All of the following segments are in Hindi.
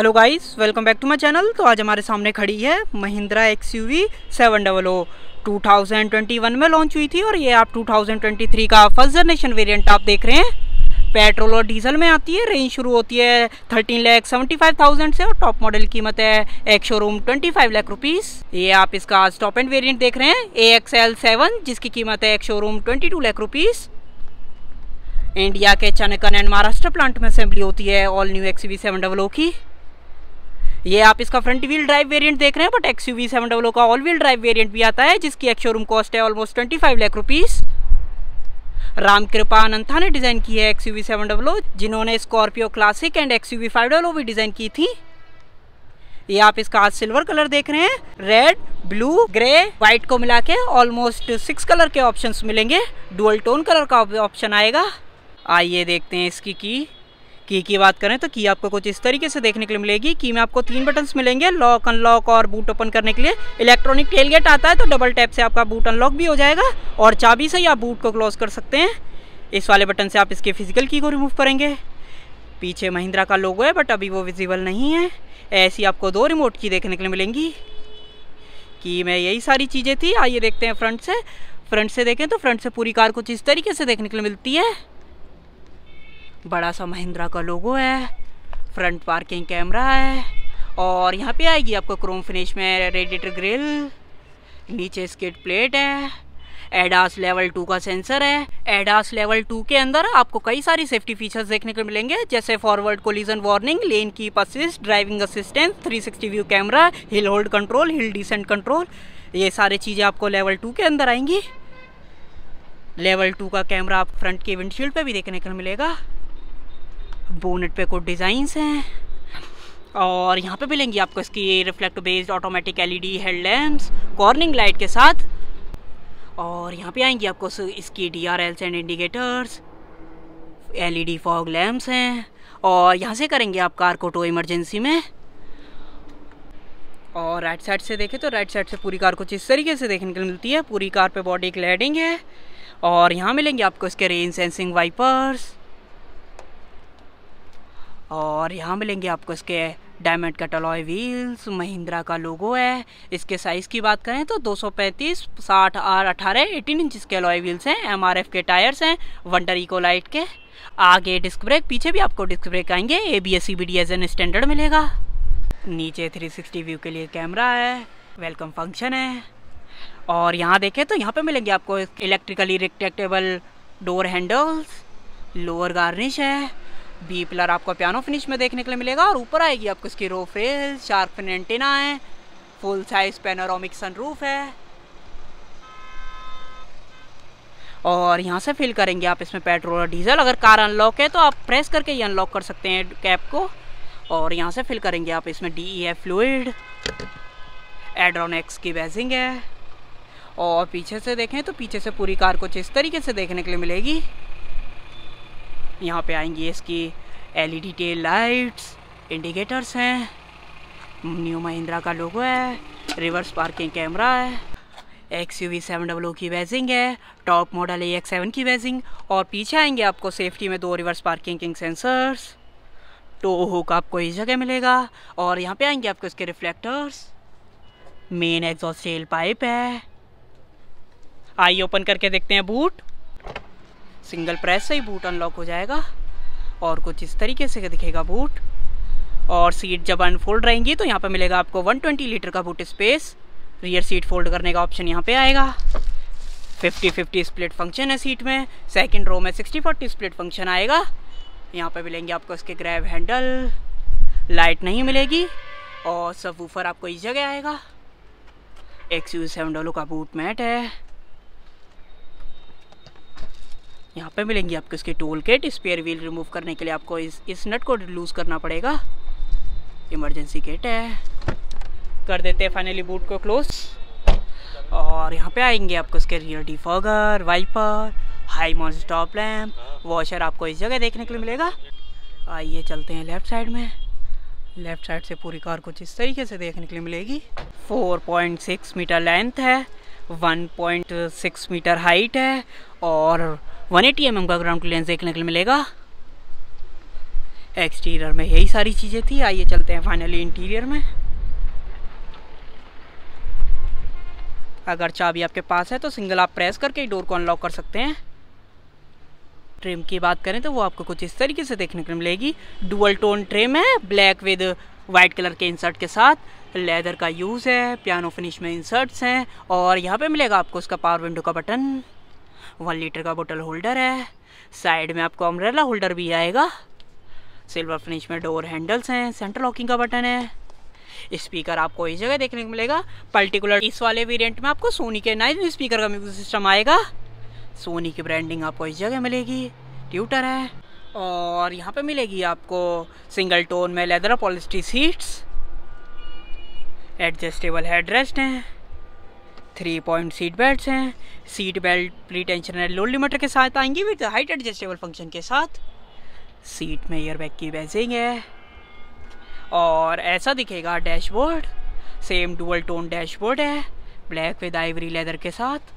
hello guys welcome back to my channel तो आज हमारे सामने खड़ी है Mahindra X U V seven double O two thousand twenty one में लॉन्च हुई थी और ये आप टू थाउजेंड ट्वेंटी थ्री का फर्स्ट जनरेशन वेरिएंट आप देख रहे हैं पेट्रोल और डीजल में आती है रेंज शुरू होती है thirteen lakh seventy five thousand से और टॉप मॉडल कीमत है ex showroom twenty five lakh rupees ये आप इसका आज टॉप एंड वेरिएंट देख रहे हैं ए एक्स एल सेवन जिसकी कीमत है ex showroom twenty two lakh rupees India के चनकन एंड महाराष्ट्र प्लांट में असेंबली होती है all new X V seven double O की ये आप इसका फ्रंट व्हील ड्राइव वेरिएंट देख रहे हैं बट एक्स यू का ऑल व्हील ड्राइव वेरिएंट भी आता है जिसकी एक्स शोरूम कॉस्ट है almost twenty five lakh rupees Ram Kripa Anantha ने डिज़ाइन की है एक्स यू जिन्होंने Scorpio classic and X U भी डिज़ाइन की थी ये आप इसका आज सिल्वर कलर देख रहे हैं रेड ब्लू ग्रे व्हाइट को मिला के ऑलमोस्ट सिक्स कलर के ऑप्शंस मिलेंगे डुअल टोन कलर का ऑप्शन आएगा आइए देखते हैं इसकी की की की बात करें तो की आपको कुछ इस तरीके से देखने के लिए मिलेगी की में आपको तीन बटन्स मिलेंगे लॉक अनलॉक और बूट ओपन करने के लिए इलेक्ट्रॉनिक टेलगेट आता है तो डबल टैप से आपका बूट अनलॉक भी हो जाएगा और चाबी से ही आप बूट को क्लोज कर सकते हैं इस वाले बटन से आप इसके फिजिकल की को रिमूव करेंगे पीछे महिंद्रा का लोगो है बट अभी वो विजिबल नहीं है ऐसी आपको दो रिमोट की देखने के लिए मिलेंगी कि मैं यही सारी चीज़ें थी आइए देखते हैं फ्रंट से फ्रंट से देखें तो फ्रंट से पूरी कार कुछ इस तरीके से देखने के लिए मिलती है बड़ा सा महिंद्रा का लोगो है फ्रंट पार्किंग कैमरा है और यहाँ पे आएगी आपको क्रोम फिनिश में रेडिएटर ग्रिल नीचे स्केट प्लेट है एडास लेवल टू का सेंसर है एडास लेवल टू के अंदर आपको कई सारी सेफ्टी फीचर्स देखने को मिलेंगे जैसे forward collision warning lane keep assist driving assistance 360 view camera hill hold control hill descent control ये सारी चीज़ें आपको लेवल टू के अंदर आएंगी लेवल टू का कैमरा आप फ्रंट के विंडशील्ड पर भी देखने को मिलेगा बोनेट पे कुछ डिज़ाइंस हैं और यहाँ पे मिलेंगी आपको इसकी reflect based automatic LED head lamps cornering light के साथ और यहाँ पे आएंगी आपको इसकी D R Ls and indicators LED fog lamps हैं और यहाँ से करेंगे आप कार को टो इमरजेंसी में और राइट साइड से देखें तो राइट साइड से पूरी कार कुछ इस तरीके से देखने को मिलती है पूरी कार पे बॉडी क्लैडिंग है और यहाँ मिलेंगे आपको इसके रेन सेंसिंग वाइपर्स और यहाँ मिलेंगे आपको इसके डायमंड का टलॉय व्हील्स महिंद्रा का लोगो है इसके साइज़ की बात करें तो 235, साठ आर अठारह एटीन इंच के अलॉय व्हील्स हैं एमआरएफ के टायर्स हैं वंडर इकोलाइट के आगे डिस्क ब्रेक पीछे भी आपको डिस्क ब्रेक आएंगे A B S C B D S N standard मिलेगा नीचे 360 व्यू के लिए कैमरा है वेलकम फंक्शन है और यहाँ देखें तो यहाँ पर मिलेंगे आपको electrically retractable door handles lower garnish है बी पिलर आपको पियानो फिनिश में देखने के लिए मिलेगा और ऊपर आएगी आपको इसकी रो रेल शार्पन एंटीना है फुल साइज पेनोरामिक सनरूफ है और यहाँ से फिल करेंगे आप इसमें पेट्रोल और डीजल अगर कार अनलॉक है तो आप प्रेस करके ये अनलॉक कर सकते हैं कैप को और यहाँ से फिल करेंगे आप इसमें D E F fluid AdrenoX की बैजिंग है और पीछे से देखें तो पीछे से पूरी कार कुछ इस तरीके से देखने के लिए मिलेगी यहाँ पे आएंगी इसकी एलईडी टेल लाइट्स इंडिकेटर्स हैं न्यू महिंद्रा का लोगो है रिवर्स पार्किंग कैमरा है X U V seven double O की वेजिंग है top model A X seven की वेजिंग और पीछे आएंगे आपको सेफ्टी में दो रिवर्स पार्किंग सेंसर्स तो का आपको इस जगह मिलेगा और यहाँ पे आएंगे आपको इसके रिफ्लेक्टर्स मेन एग्जॉस्ट सेल पाइप है आइए ओपन करके देखते हैं बूट सिंगल प्रेस से ही बूट अनलॉक हो जाएगा और कुछ इस तरीके से दिखेगा बूट और सीट जब अनफोल्ड रहेंगी तो यहाँ पर मिलेगा आपको 120 लीटर का boot space rear seat fold करने का ऑप्शन यहाँ पे आएगा 50-50 स्प्लिट फंक्शन है सीट में सेकंड रो में 60-40 स्प्लिट फंक्शन आएगा यहाँ पे मिलेंगे आपको इसके ग्रैब हैंडल लाइट नहीं मिलेगी और सब ऊपर आपको इस जगह आएगा एक्स यू सेवन डोलो का बूट मैट है यहाँ पे मिलेंगी आपको इसके tool kit spare wheel remove करने के लिए आपको इस इस नट को लूज़ करना पड़ेगा इमरजेंसी किट है कर देते हैं फाइनली बूट को क्लोज और यहाँ पे आएंगे आपको इसके rear defogger wiper high mount stop lamp washer आपको इस जगह देखने के लिए मिलेगा आइए चलते हैं लेफ्ट साइड में लेफ्ट साइड से पूरी कार कुछ इस तरीके से देखने के लिए मिलेगी 4.6 मीटर लेंथ है 1.6 मीटर हाइट है और वन एटी एम का ग्राउंड क्लियरेंस देखने को मिलेगा एक्सटीरियर में यही सारी चीज़ें थी आइए चलते हैं फाइनली इंटीरियर में अगर चाबी आपके पास है तो सिंगल आप प्रेस करके डोर को अनलॉक कर सकते हैं ट्रिम की बात करें तो वो आपको कुछ इस तरीके से देखने को मिलेगी डुअल टोन ट्रिम है ब्लैक विद वाइट कलर के इंसर्ट के साथ लेदर का यूज़ है पियानो फिनिश में इंसर्ट्स हैं और यहाँ पे मिलेगा आपको उसका पावर विंडो का बटन वन लीटर का बोतल होल्डर है साइड में आपको अम्ब्रेला होल्डर भी आएगा सिल्वर फिनिश में डोर हैंडल्स हैं सेंटर लॉकिंग का बटन है स्पीकर आपको इस जगह देखने को मिलेगा पर्टिकुलर इस वाले वेरियंट में आपको सोनी के नाइन स्पीकर का म्यूजिक सिस्टम आएगा सोनी की ब्रांडिंग आपको इस जगह मिलेगी ट्यूटर है और यहाँ पे मिलेगी आपको सिंगल टोन में लेदर पॉलिस्टी सीट्स एडजस्टेबल हेडरेस्ट हैं थ्री पॉइंट सीट बेल्ट हैं seat belt pre tension load limiter के साथ आएंगी विद हाइट एडजस्टेबल फंक्शन के साथ सीट में ईयर बैग की बैजिंग है और ऐसा दिखेगा dashboard same dual tone dashboard है ब्लैक विद आइवरी लेदर के साथ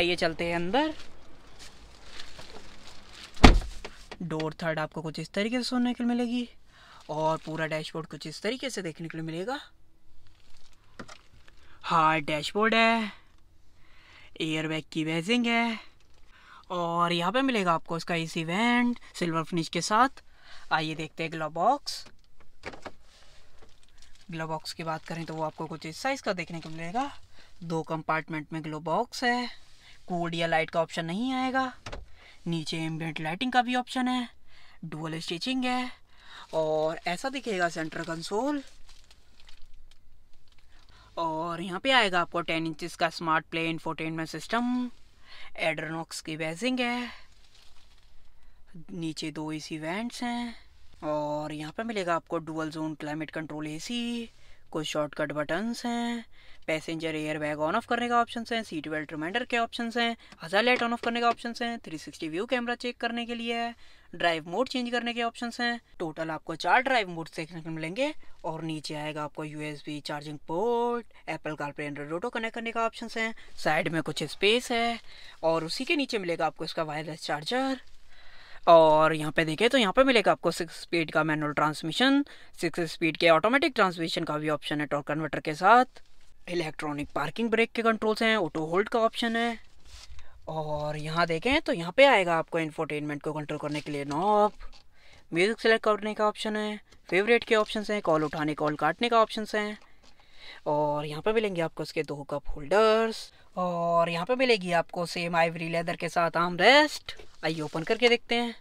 आइए चलते हैं अंदर डोर थर्ड आपको कुछ इस तरीके से सुनने के लिए मिलेगी और पूरा डैशबोर्ड कुछ इस तरीके से देखने के लिए मिलेगा हार्ड डैशबोर्ड है एयर बैग की वेजिंग है और यहाँ पे मिलेगा आपको उसका इस इवेंट सिल्वर फिनिश के साथ आइए देखते हैं ग्लव बॉक्स ग्लो बॉक्स की बात करें तो वो आपको कुछ इस साइज़ का देखने को मिलेगा दो कंपार्टमेंट में ग्लो बॉक्स है कोड या लाइट का ऑप्शन नहीं आएगा नीचे एम्बियट लाइटिंग का भी ऑप्शन है डुअल स्टिचिंग है और ऐसा दिखेगा सेंटर कंसोल और यहाँ पे आएगा आपको टेन इंचज़ का smart play infotainment system AdrenoX की बेजिंग है नीचे दो एसी वेंट्स हैं और यहाँ पे मिलेगा आपको dual zone climate control AC कुछ शॉर्टकट बटन्स हैं passenger air bag on off करने का ऑप्शन हैं सीट बेल्ट रिमाइंडर के ऑप्शन हैं हज़ार लाइट ऑन ऑफ करने का ऑप्शन हैं 360 व्यू कैमरा चेक करने के लिए है ड्राइव मोड चेंज करने के ऑप्शन हैं टोटल आपको चार ड्राइव मोड देखने को मिलेंगे और नीचे आएगा आपको USB charging port Apple CarPlay Android auto connect करने का ऑप्शन है साइड में कुछ स्पेस है और उसी के नीचे मिलेगा आपको इसका वायरलेस चार्जर और यहाँ पे देखें तो यहाँ पे मिलेगा आपको सिक्स स्पीड का मैनुअल ट्रांसमिशन सिक्स स्पीड के ऑटोमेटिक ट्रांसमिशन का भी ऑप्शन है टॉर्क कन्वर्टर के साथ इलेक्ट्रॉनिक पार्किंग ब्रेक के कंट्रोल्स हैं ऑटो होल्ड का ऑप्शन है और यहाँ देखें तो यहाँ पे आएगा आपको इन्फोटेनमेंट को कंट्रोल करने के लिए नॉब म्यूज़िक सेलेक्ट करने का ऑप्शन है फेवरेट के ऑप्शन हैं कॉल उठाने कॉल काटने का ऑप्शन हैं और यहाँ पे मिलेंगे आपको इसके दो कप होल्डर्स और यहाँ पे मिलेगी आपको सेम आइवरी लेदर के साथ आम रेस्ट आइए ओपन करके देखते हैं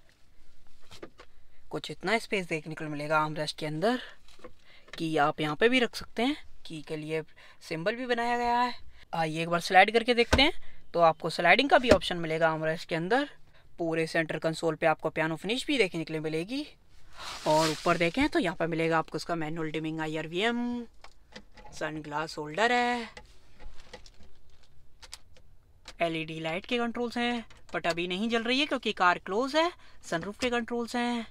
कुछ इतना स्पेस देखने को मिलेगा आम रेस्ट के अंदर कि आप यहाँ पे भी रख सकते हैं की के लिए सिंबल भी बनाया गया है आइए एक बार स्लाइड करके देखते हैं तो आपको स्लाइडिंग का भी ऑप्शन मिलेगा आमरेस के अंदर पूरे सेंटर कंसोल पे आपको पियानो फिनिश भी देखने के लिए मिलेगी और ऊपर देखें तो यहाँ पर मिलेगा आपको उसका manual dimming I R V M sun glass holder है एलईडी लाइट e के कंट्रोल्स हैं बट अभी नहीं जल रही है क्योंकि कार क्लोज है सनरूफ के कंट्रोल्स हैं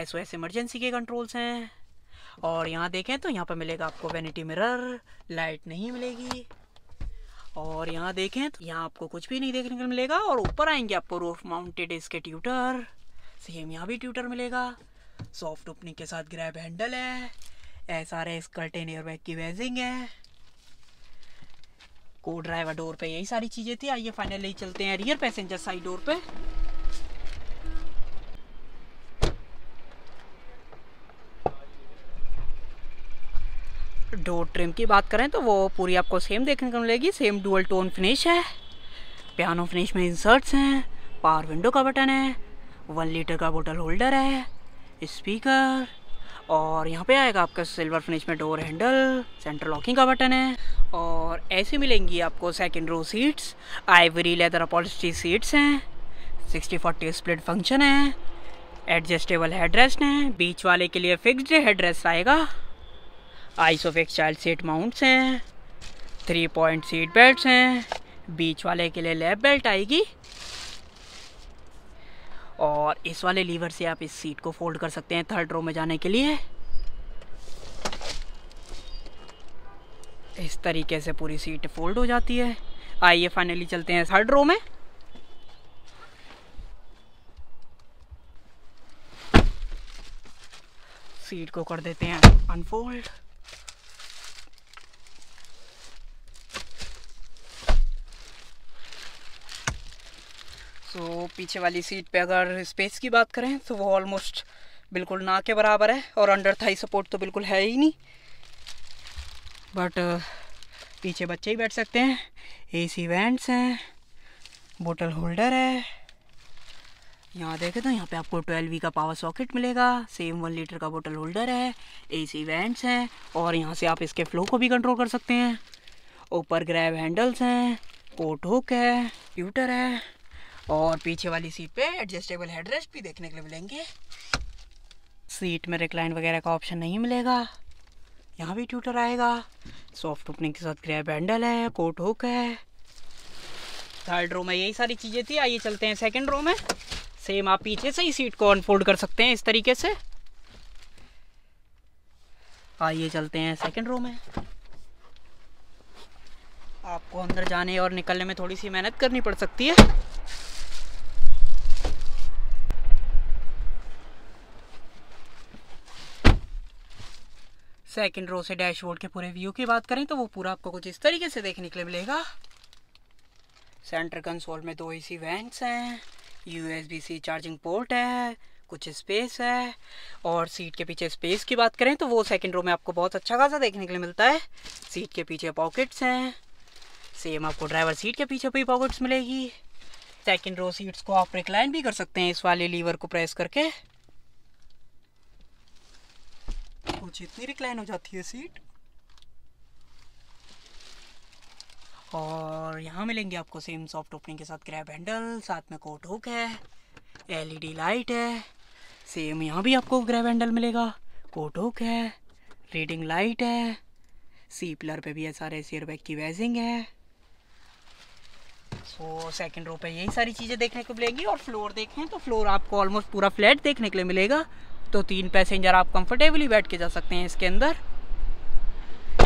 एस ओ एस इमरजेंसी के कंट्रोल्स हैं और यहाँ देखें तो यहाँ पर मिलेगा आपको वेनिटी मिरर लाइट नहीं मिलेगी और यहाँ देखें तो यहाँ आपको कुछ भी नहीं देखने को मिलेगा और ऊपर आएंगे आपको रूफ माउंटेड इसके ट्यूटर सेम यहाँ भी ट्यूटर मिलेगा सॉफ्ट ओपनिंग के साथ ग्रैब हैंडल है ऐसा रहे एस कर्टेन एयरबैग की वेजिंग है को ड्राइवर डोर पे यही सारी चीज़ें थी आइए फाइनली चलते हैं रियर पैसेंजर साइड डोर पे डोर ट्रिम की बात करें तो वो पूरी आपको सेम देखने को मिलेगी सेम डुअल टोन फिनिश है पियानो फिनिश में इंसर्ट्स हैं पावर विंडो का बटन है वन लीटर का बोटल होल्डर है स्पीकर और यहाँ पे आएगा आपका सिल्वर फिनिश में डोर हैंडल सेंटर लॉकिंग का बटन है और ऐसे मिलेंगी आपको second row seats ivory leather upholstery seats हैं सिक्सटी फोर्टी स्प्लिट फंक्शन है एडजस्टेबल हेडरेस्ट हैं बीच वाले के लिए फिक्स्ड हेडरेस्ट आएगा ice of x child seat mounts हैं थ्री पॉइंट सीट बेल्ट हैं बीच वाले के लिए लेप बेल्ट आएगी और इस वाले लीवर से आप इस सीट को फोल्ड कर सकते हैं थर्ड रो में जाने के लिए इस तरीके से पूरी सीट फोल्ड हो जाती है आइए फाइनली चलते हैं थर्ड रो में सीट को कर देते हैं अनफोल्ड तो पीछे वाली सीट पे अगर स्पेस की बात करें तो वो ऑलमोस्ट बिल्कुल ना के बराबर है और अंडर थाई सपोर्ट तो बिल्कुल है ही नहीं बट uh, पीछे बच्चे ही बैठ सकते हैं एसी वेंट्स हैं बोटल होल्डर है यहाँ देखें तो यहाँ पे आपको वी का पावर सॉकेट मिलेगा सेम वन लीटर का बोटल होल्डर है एसी वेंट्स हैं और यहाँ से आप इसके फ्लो को भी कंट्रोल कर सकते हैं ऊपर ग्रैब हैंडल्स हैं पोर्ट हुक है ट्यूटर है और पीछे वाली सीट पे एडजस्टेबल हेडरेस्ट भी देखने के लिए मिलेंगे सीट में रिक्लाइन वगैरह का ऑप्शन नहीं मिलेगा यहाँ भी ट्यूटर आएगा सॉफ्ट ओपनिंग के साथ ग्रैब हैंडल है कोट हुक है थर्ड रो में यही सारी चीज़ें थी आइए चलते हैं सेकंड रो में सेम आप पीछे से ही सीट को अनफोल्ड कर सकते हैं इस तरीके से आइए चलते हैं सेकंड रो में आपको अंदर जाने और निकलने में थोड़ी सी मेहनत करनी पड़ सकती है सेकंड रो से डैशबोर्ड के पूरे व्यू की बात करें तो वो पूरा आपको कुछ इस तरीके से देखने के लिए मिलेगा सेंटर कंसोल में दो एसी वेंट्स हैं यू सी चार्जिंग पोर्ट है कुछ स्पेस है और सीट के पीछे स्पेस की बात करें तो वो सेकंड रो में आपको बहुत अच्छा खासा देखने के लिए मिलता है सीट के पीछे पॉकेट्स हैं सेम आपको ड्राइवर सीट के पीछे भी पॉकेट्स मिलेगी सेकंड रो सीट्स को आप रिक्लाइन भी कर सकते हैं इस वाले लीवर को प्रेस करके सोचिए इतनी रिक्लाइन हो जाती है सीट और यहाँ मिलेंगे आपको सेम सॉफ्ट ओपनिंग के साथ क्रैप हैंडल साथ में कोट हुक है एलईडी लाइट है सेम यहाँ भी आपको ग्रैब हैंडल मिलेगा कोट हुक है रीडिंग लाइट है सी पिलर पे भी एस आर एस बैग की वेजिंग है सो सेकंड रो पे यही सारी चीज़ें देखने को मिलेंगी और फ्लोर देखें तो फ्लोर आपको ऑलमोस्ट पूरा फ्लैट देखने के लिए मिलेगा तो तीन पैसेंजर आप कंफर्टेबली बैठ के जा सकते हैं इसके अंदर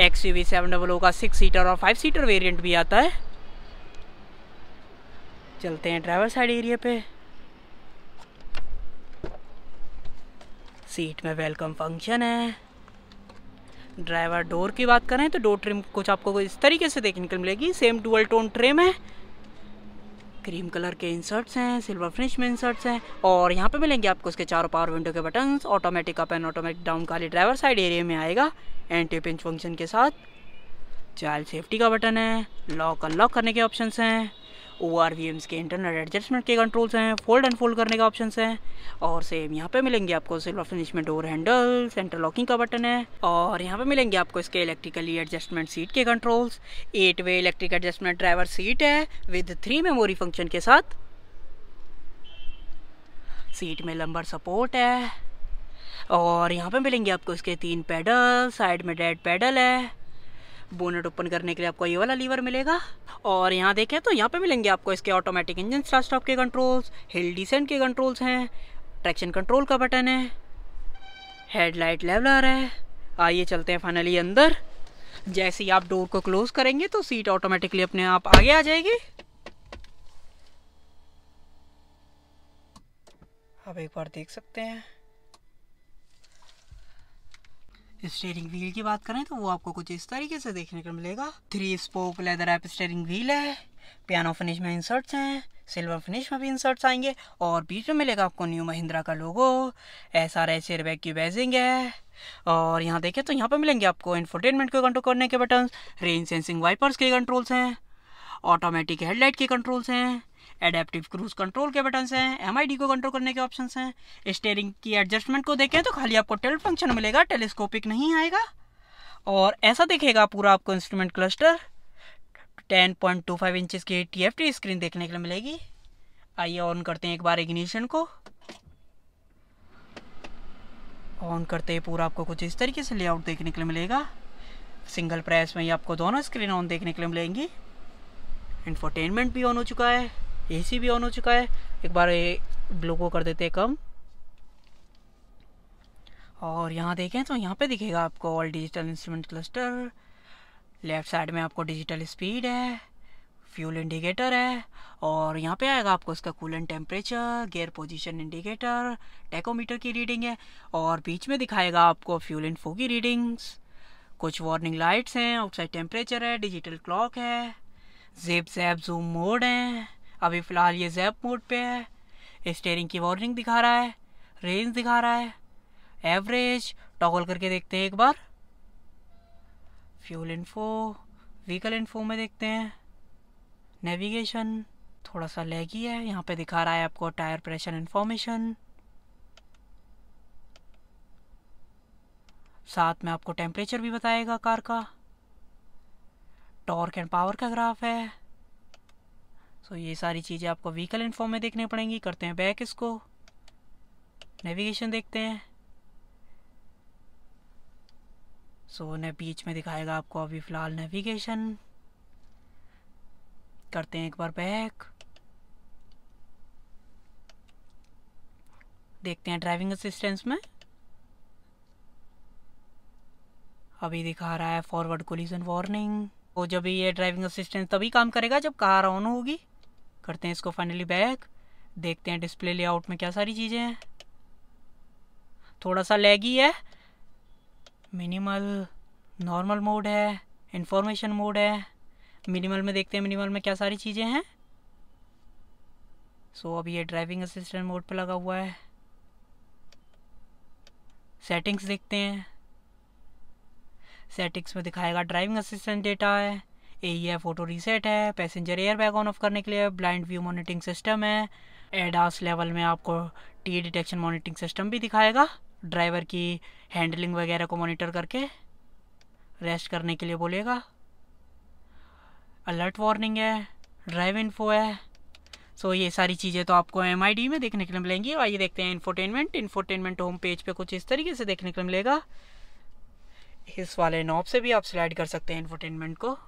X U V seven double O का सिक्स सीटर और फाइव सीटर वेरिएंट भी आता है चलते हैं ड्राइवर साइड एरिया पे सीट में वेलकम फंक्शन है ड्राइवर डोर की बात करें तो डोर ट्रिम कुछ आपको इस तरीके से देखने को मिलेगी सेम डुअल टोन ट्रिम है क्रीम कलर के इंसर्ट्स हैं सिल्वर फिनिश में इंसर्ट्स हैं और यहाँ पे मिलेंगे आपको उसके चारों पावर विंडो के buttons automatic up and automatic down खाली ड्राइवर साइड एरिया में आएगा एंटी पिंच फंक्शन के साथ चाइल्ड सेफ्टी का बटन है लॉक अनलॉक करने के ऑप्शंस हैं ओ आर वी एम्स के इंटरनल एडजस्टमेंट के कंट्रोल्स हैं फोल्ड एंड फोल्ड करने के ऑप्शन हैं और सेम यहाँ पे मिलेंगे आपको सिल्वर फिनिश में डोर हैंडल सेंटर लॉकिंग का बटन है और यहाँ पे मिलेंगे आपको इसके इलेक्ट्रिकली एडजस्टमेंट सीट के controls eight way electric adjustment driver seat है विद थ्री मेमोरी फंक्शन के साथ सीट में लंबर सपोर्ट है और यहाँ पे मिलेंगे आपको इसके तीन पैडल साइड में डेड पैडल है बोनेट ओपन करने के लिए आपको ये वाला लीवर मिलेगा और यहाँ देखें तो यहाँ पे मिलेंगे आपको इसके ऑटोमेटिक इंजन स्टार्ट स्टॉप के कंट्रोल्स हिल डिसेंट के कंट्रोल्स हैं ट्रैक्शन कंट्रोल का बटन है हेडलाइट लेवलर है आइए चलते हैं फाइनली अंदर जैसे ही आप डोर को क्लोज करेंगे तो सीट ऑटोमेटिकली अपने आप आगे आ जाएगी अब एक बार देख सकते हैं स्टेयरिंग व्हील की बात करें तो वो आपको कुछ इस तरीके से देखने को मिलेगा three spoke leather app steering wheel है पियानो फिनिश में इंसर्ट्स हैं सिल्वर फिनिश में भी इंसर्ट्स आएंगे और बीच में मिलेगा आपको न्यू महिंद्रा का logo S R S airbag की बैजिंग है और यहाँ देखें तो यहाँ पर मिलेंगे आपको इन्फोटेनमेंट को कंट्रोल करने के बटन रेंज सेंसिंग वाइपर्स के कंट्रोल्स हैं ऑटोमेटिक हेडलाइट के कंट्रोल्स हैं एडेप्टिव क्रूज कंट्रोल के बटन हैं एम को कंट्रोल करने के ऑप्शन हैं स्टेयरिंग की एडजस्टमेंट को देखें तो खाली आपको टेल फंक्शन मिलेगा टेलीस्कोपिक नहीं आएगा और ऐसा देखेगा पूरा आपको इंस्ट्रूमेंट क्लस्टर 10.25 इंचज की टी एफ टी स्क्रीन देखने के लिए मिलेगी आइए ऑन करते हैं एक बार इग्निशन को ऑन करते हैं पूरा आपको कुछ इस तरीके से लेआउट देखने के लिए मिलेगा सिंगल प्रेस में ही आपको दोनों स्क्रीन ऑन देखने के लिए मिलेंगी इंफोटेनमेंट भी ऑन हो चुका है एसी भी ऑन हो चुका है एक बार ब्लू को कर देते हैं कम और यहाँ देखें तो यहाँ पे दिखेगा आपको all digital instrument cluster left side में आपको डिजिटल स्पीड है फ्यूल इंडिकेटर है और यहाँ पे आएगा आपको cool coolant temperature gear position indicator tachometer की रीडिंग है और बीच में दिखाएगा आपको फ्यूल फो की रीडिंग्स कुछ वार्निंग लाइट्स हैं आउटसाइड टेम्परेचर है डिजिटल क्लॉक है जेब जैब जूम मोड हैं अभी फ़िलहाल ये जैप मोड पे है स्टेयरिंग की वार्निंग दिखा रहा है रेंज दिखा रहा है एवरेज टॉगल करके देखते हैं एक बार फ्यूल इन्फो व्हीकल इन्फो में देखते हैं नेविगेशन थोड़ा सा लेगी है यहाँ पे दिखा रहा है आपको टायर प्रेशर इन्फॉर्मेशन साथ में आपको टेम्परेचर भी बताएगा कार का टॉर्क एंड पावर का ग्राफ है तो ये सारी चीज़ें आपको व्हीकल इन्फो में देखने पड़ेंगी करते हैं बैक इसको नेविगेशन देखते हैं सो so, ने बीच में दिखाएगा आपको अभी फ़िलहाल नेविगेशन करते हैं एक बार बैक देखते हैं ड्राइविंग असिस्टेंस में अभी दिखा रहा है फॉरवर्ड कोलिजन वार्निंग तो जब ये ड्राइविंग असिस्टेंस तभी काम करेगा जब कार ऑन होगी करते हैं इसको फाइनली बैक देखते हैं डिस्प्ले लेआउट में क्या सारी चीज़ें हैं थोड़ा सा लैगी है मिनिमल नॉर्मल मोड है इंफॉर्मेशन मोड है मिनिमल में देखते हैं मिनिमल में क्या सारी चीज़ें हैं सो so, अब ये ड्राइविंग असिस्टेंट मोड पे लगा हुआ है सेटिंग्स देखते हैं सेटिंग्स में दिखाएगा ड्राइविंग असिस्टेंट डेटा है ए ई फोटो रीसेट है passenger air bag on off करने के लिए ब्लाइंड व्यू मॉनिटरिंग सिस्टम है एडास लेवल में आपको टी डिटेक्शन मॉनिटरिंग सिस्टम भी दिखाएगा ड्राइवर की हैंडलिंग वगैरह को मॉनिटर करके रेस्ट करने के लिए बोलेगा अलर्ट वार्निंग है ड्राइव इन्फो है सो so, ये सारी चीज़ें तो आपको एम में देखने के लिए मिलेंगी और ये देखते हैं इन्फोटेनमेंट इन्फोटेनमेंट होम पेज पे कुछ इस तरीके से देखने के लिए मिलेगा इस वाले नॉब से भी आप स्लाइड कर सकते हैं इन्फोटेनमेंट को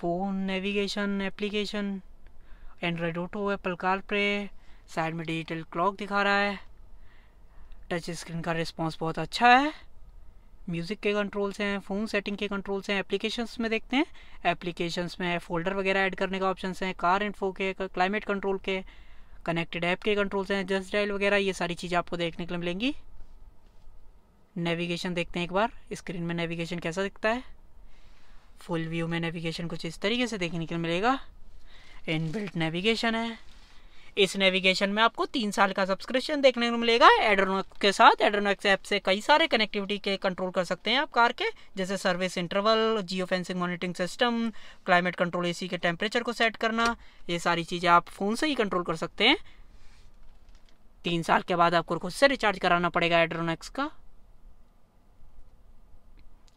phone navigation application Android Auto Apple CarPlay side में डिजिटल क्लॉक दिखा रहा है टच स्क्रीन का रिस्पॉन्स बहुत अच्छा है म्यूज़िक के कंट्रोल्स हैं फ़ोन सेटिंग के कंट्रोल्स हैं एप्लीकेशंस में देखते हैं एप्लीकेशंस में फोल्डर वगैरह ऐड करने का ऑप्शन हैं कार इन्फो के क्लाइमेट कंट्रोल के कनेक्टेड ऐप के कंट्रोल्स हैं जस्ट डायल वगैरह ये सारी चीज़ें आपको देखने के लिए मिलेंगी नेविगेशन देखते हैं एक बार स्क्रीन में नेविगेशन कैसा दिखता है फुल व्यू में नेविगेशन कुछ इस तरीके से देखने के मिलेगा इन बिल्ट नेविगेशन है इस नेविगेशन में आपको तीन साल का सब्सक्रिप्शन देखने को मिलेगा एड्रोनॉक्स के साथ एड्रोनॉक्स ऐप से कई सारे कनेक्टिविटी के कंट्रोल कर सकते हैं आप कार के जैसे service interval geo fencing monitoring system climate control AC के टेम्परेचर को सेट करना ये सारी चीज़ें आप फ़ोन से ही कंट्रोल कर सकते हैं तीन साल के बाद आपको खुद से रिचार्ज कराना पड़ेगा एड्रोनोक्स का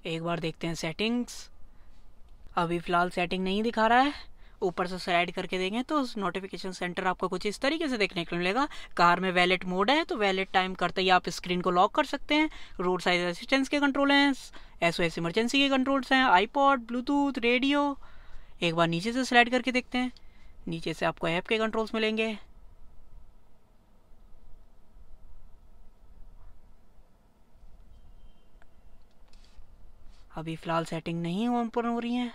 एक बार देखते हैं सेटिंग्स अभी फ़िलहाल सेटिंग नहीं दिखा रहा है ऊपर से स्लाइड करके देंगे तो नोटिफिकेशन सेंटर आपको कुछ इस तरीके से देखने को मिलेगा कार में वैलेट मोड है तो वैलेट टाइम करते ही आप स्क्रीन को लॉक कर सकते हैं रोड साइड असिस्टेंस के कंट्रोल हैं एस ओ एस इमरजेंसी के कंट्रोल्स हैं आईपॉड ब्लूटूथ रेडियो एक बार नीचे से स्लाइड करके देखते हैं नीचे से आपको ऐप के कंट्रोल्स मिलेंगे अभी फ़िलहाल सेटिंग नहीं पर हो रही है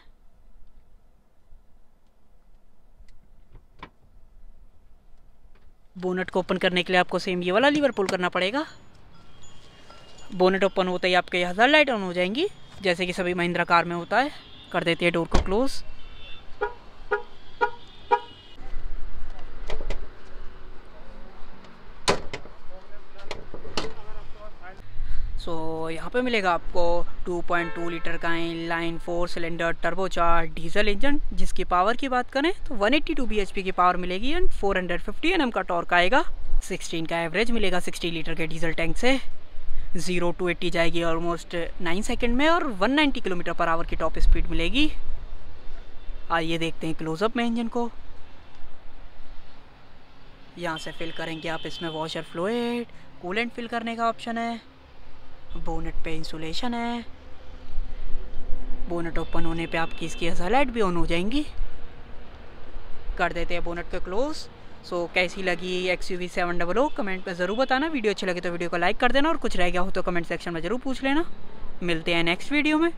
बोनट को ओपन करने के लिए आपको सेम ये वाला लीवर पुल करना पड़ेगा बोनट ओपन होता ही आपके हज़ार लाइट ऑन हो जाएंगी जैसे कि सभी महिंद्रा कार में होता है कर देती है डोर को क्लोज़ सो so, यहाँ पे मिलेगा आपको 2.2 लीटर का in line four cylinder turbocharged diesel engine जिसकी पावर की बात करें तो 182 bhp की पावर मिलेगी एंड 450 हंड्रेड का टॉर्क आएगा 16 का एवरेज मिलेगा 60 लीटर के डीजल टैंक से ज़ीरो टू 80 जाएगी ऑलमोस्ट नाइन सेकेंड में और 190 किलोमीटर पर आवर की टॉप स्पीड मिलेगी आइए देखते हैं क्लोजअप में इंजन को यहाँ से फिल करेंगे आप इसमें वॉशर फ्लोइड कूलेंट फिल करने का ऑप्शन है बोनेट पे इंसुलेशन है बोनेट ओपन होने पे आपकी इसकी लाइट भी ऑन हो जाएंगी कर देते हैं बोनेट को क्लोज़ सो so, कैसी लगी X U V seven double O comment में ज़रूर बताना वीडियो अच्छी लगे तो वीडियो को लाइक कर देना और कुछ रह गया हो तो कमेंट सेक्शन में ज़रूर पूछ लेना मिलते हैं नेक्स्ट वीडियो में